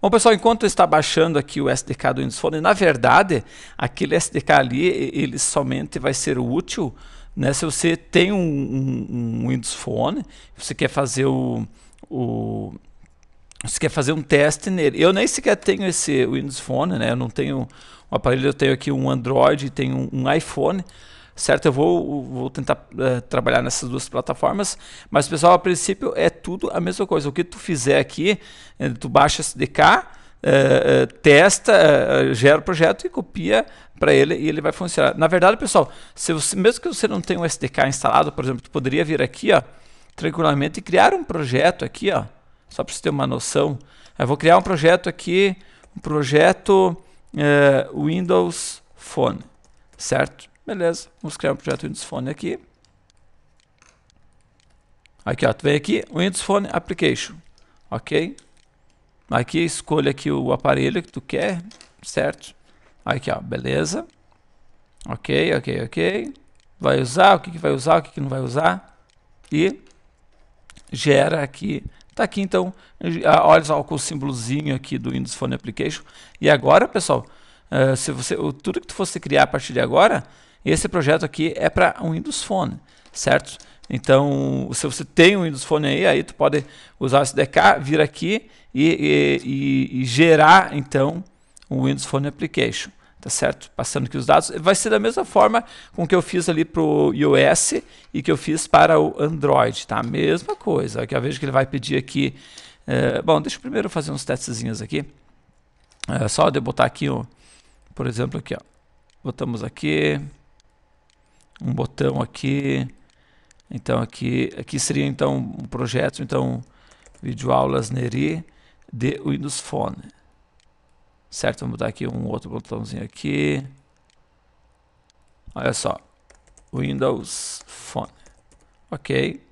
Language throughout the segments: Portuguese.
Bom, pessoal, enquanto está baixando aqui o SDK do Windows Phone, na verdade, aquele SDK ali, ele somente vai ser útil né, se você tem um, um, um Windows Phone, você quer fazer o, o você quer fazer um teste nele. Eu nem sequer tenho esse Windows Phone, né? Eu não tenho um aparelho, eu tenho aqui um Android, tenho um, um iPhone certo? Eu vou, vou tentar uh, trabalhar nessas duas plataformas, mas pessoal, a princípio é tudo a mesma coisa. O que tu fizer aqui, eh, tu baixa SDK, Uh, eh, testa, uh, gera o projeto e copia para ele e ele vai funcionar. Na verdade, pessoal, se você, mesmo que você não tenha um SDK instalado, por exemplo, tu poderia vir aqui, ó, tranquilamente e criar um projeto aqui, ó, só para você ter uma noção. Eu vou criar um projeto aqui, um projeto uh, Windows Phone, certo? Beleza, vamos criar um projeto Windows Phone aqui. Aqui, ó, tu vem aqui, Windows Phone Application, ok? Aqui, escolha aqui o aparelho que tu quer, certo? Aqui, ó, beleza. Ok, ok, ok. Vai usar, o que, que vai usar, o que, que não vai usar. E gera aqui. Tá aqui, então, ah, olha só com o símbolozinho aqui do Windows Phone Application. E agora, pessoal, uh, se você, tudo que tu fosse criar a partir de agora esse projeto aqui é para um Windows Phone, certo? Então, se você tem um Windows Phone aí, aí tu pode usar o SDK, vir aqui e, e, e gerar então um Windows Phone Application, tá certo? Passando aqui os dados, vai ser da mesma forma com que eu fiz ali para o iOS e que eu fiz para o Android, tá? Mesma coisa, aqui eu vejo que ele vai pedir aqui, eh, bom, deixa eu primeiro fazer uns testezinhos aqui, é, só de botar aqui, ó, por exemplo, aqui, ó, botamos aqui, um botão aqui. Então aqui, aqui seria então um projeto, então aulas Neri de Windows Phone. Certo, vamos botar aqui um outro botãozinho aqui. Olha só, Windows Phone. Ok.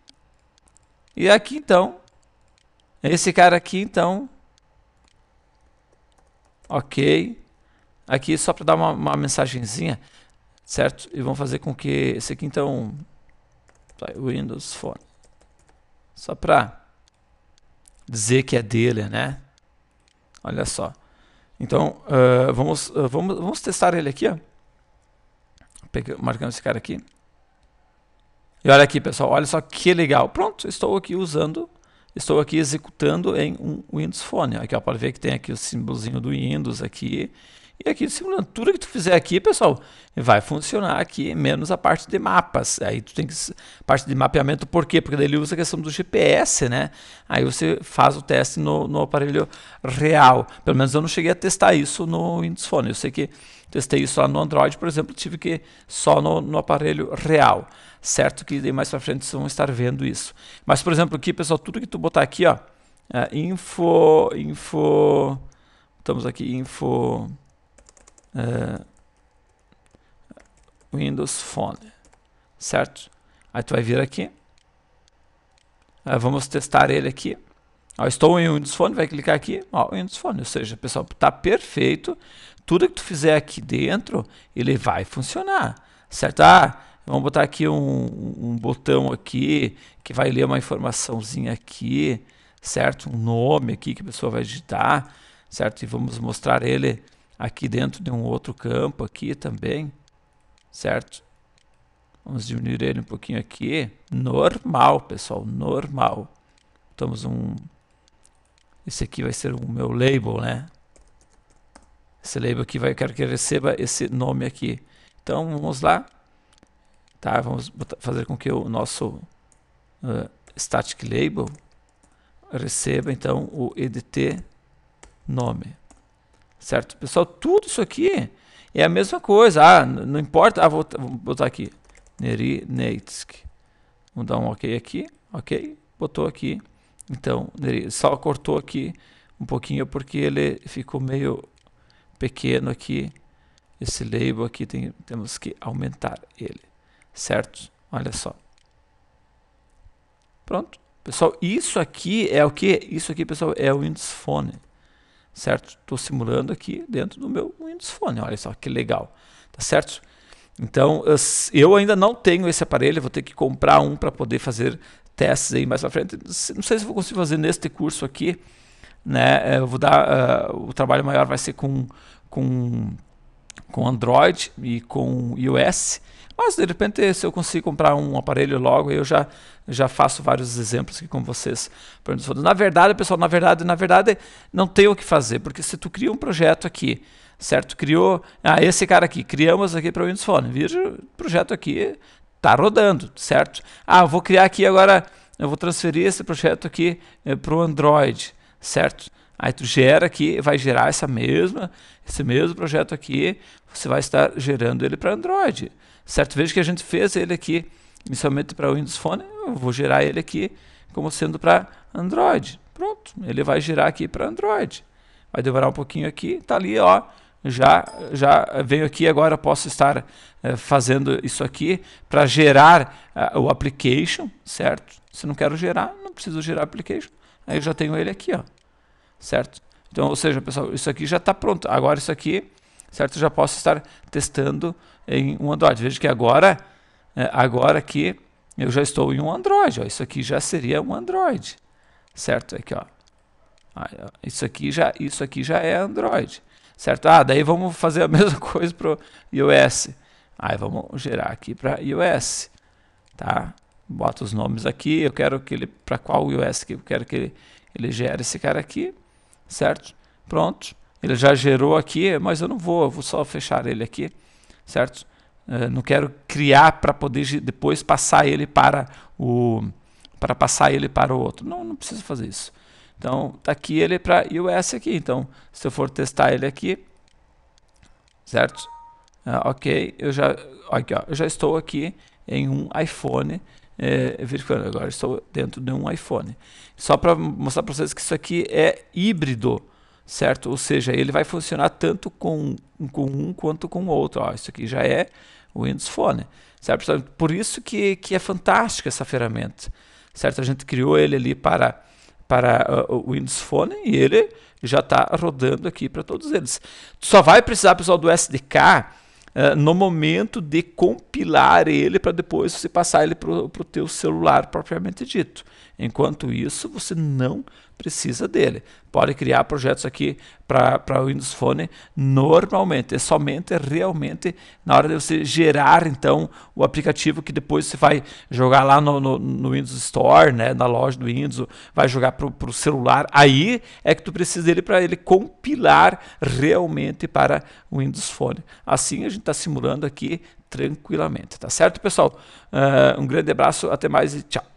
E aqui então, esse cara aqui então, ok. Aqui só para dar uma, uma mensagenzinha, certo? E vão fazer com que esse aqui então Windows Phone só para dizer que é dele, né? Olha só. Então uh, vamos, uh, vamos vamos testar ele aqui, ó. marcando esse cara aqui. E olha aqui, pessoal, olha só que legal. Pronto, estou aqui usando, estou aqui executando em um Windows Phone. Aqui ó, pode ver que tem aqui o símbolozinho do Windows aqui e aqui, segunda tudo que tu fizer aqui, pessoal, vai funcionar aqui, menos a parte de mapas. Aí tu tem que. Parte de mapeamento, por quê? Porque daí ele usa a questão do GPS, né? Aí você faz o teste no, no aparelho real. Pelo menos eu não cheguei a testar isso no Windows Phone. Eu sei que testei isso lá no Android, por exemplo, tive que só no, no aparelho real. Certo que daí mais pra frente vocês vão estar vendo isso. Mas, por exemplo, aqui, pessoal, tudo que tu botar aqui, ó. É, info. Info. Estamos aqui, info uh, Windows Phone, certo? Aí tu vai vir aqui, uh, vamos testar ele aqui. Ó, estou em Windows Phone, vai clicar aqui, ó, Windows Phone, ou seja, pessoal, tá perfeito. Tudo que tu fizer aqui dentro, ele vai funcionar, certo? Ah, vamos botar aqui um, um botão aqui, que vai ler uma informaçãozinha aqui, certo? Um nome aqui que a pessoa vai digitar, certo? E vamos mostrar ele aqui dentro de um outro campo aqui também, certo? Vamos diminuir ele um pouquinho aqui. Normal, pessoal, normal. Estamos um... Esse aqui vai ser o meu label, né? Esse label aqui vai, eu quero que ele receba esse nome aqui. Então, vamos lá. Tá, vamos botar, fazer com que o nosso uh, static label receba, então, o edt nome. Certo? Pessoal, tudo isso aqui é a mesma coisa. Ah, não importa. Ah, vou, vou botar aqui. Neri Neitsk. Vou dar um OK aqui. OK. Botou aqui. Então, Neri, só cortou aqui um pouquinho porque ele ficou meio pequeno aqui. Esse label aqui tem, temos que aumentar ele. Certo? Olha só. Pronto. Pessoal, isso aqui é o que? Isso aqui, pessoal, é o Windows Phone certo? Estou simulando aqui dentro do meu Windows Phone, olha só que legal, tá certo? Então, eu ainda não tenho esse aparelho, vou ter que comprar um para poder fazer testes aí mais para frente. Não sei se vou conseguir fazer neste curso aqui, né? É, eu vou dar uh, o trabalho maior vai ser com com com Android e com iOS mas de repente, se eu consigo comprar um aparelho logo, eu já, já faço vários exemplos aqui com vocês. Na verdade, pessoal, na verdade, na verdade, não tem o que fazer, porque se tu cria um projeto aqui, certo? Criou, ah, esse cara aqui, criamos aqui para o Windows Phone, vira projeto aqui, está rodando, certo? Ah, vou criar aqui agora, eu vou transferir esse projeto aqui eh, para o Android, certo? Aí tu gera aqui, vai gerar essa mesma, esse mesmo projeto aqui, você vai estar gerando ele para Android. Certo? Veja que a gente fez ele aqui inicialmente para Windows Phone, eu vou gerar ele aqui como sendo para Android. Pronto, ele vai girar aqui para Android. Vai demorar um pouquinho aqui, tá ali, ó. Já, já venho aqui, agora posso estar eh, fazendo isso aqui para gerar uh, o application, certo? Se não quero gerar, não preciso gerar application. Aí eu já tenho ele aqui, ó certo? Então, ou seja, pessoal, isso aqui já está pronto. Agora isso aqui, certo? Eu já posso estar testando em um Android. Veja que agora, é, agora aqui, eu já estou em um Android. Ó. Isso aqui já seria um Android, certo? Aqui, ó. Ah, é, isso aqui já, isso aqui já é Android, certo? Ah, daí vamos fazer a mesma coisa para o iOS. Aí vamos gerar aqui para iOS, tá? Bota os nomes aqui. Eu quero que ele para qual iOS que eu quero que ele, ele gere esse cara aqui certo? Pronto, ele já gerou aqui, mas eu não vou, eu vou só fechar ele aqui, certo? Uh, não quero criar para poder depois passar ele para o para passar ele para o outro. Não, não precisa fazer isso. Então, tá aqui ele para US aqui. Então, se eu for testar ele aqui, certo? Uh, ok, eu já, aqui, ó, eu já estou aqui em um iPhone é, verificando. Agora estou dentro de um iPhone. Só para mostrar para vocês que isso aqui é híbrido, certo? Ou seja, ele vai funcionar tanto com, com um quanto com o outro. Ó, isso aqui já é o Windows Phone, certo? Então, por isso que, que é fantástica essa ferramenta, certo? A gente criou ele ali para para ah, o Windows Phone e ele já está rodando aqui para todos eles. só vai precisar, pessoal, do SDK eh, no momento de compilar ele para depois você passar ele para o teu celular propriamente dito. Enquanto isso, você não precisa dele. Pode criar projetos aqui para o Windows Phone normalmente. É somente realmente na hora de você gerar então o aplicativo que depois você vai jogar lá no, no, no Windows Store, né, na loja do Windows, vai jogar para o celular. Aí é que tu precisa dele para ele compilar realmente para o Windows Phone. Assim a gente está simulando aqui tranquilamente, tá certo, pessoal? Uh, um grande abraço, até mais e tchau.